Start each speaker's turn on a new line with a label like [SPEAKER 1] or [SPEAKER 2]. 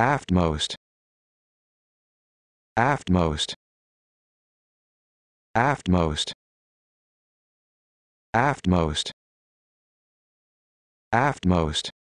[SPEAKER 1] aftmost aftmost aftmost aftmost aftmost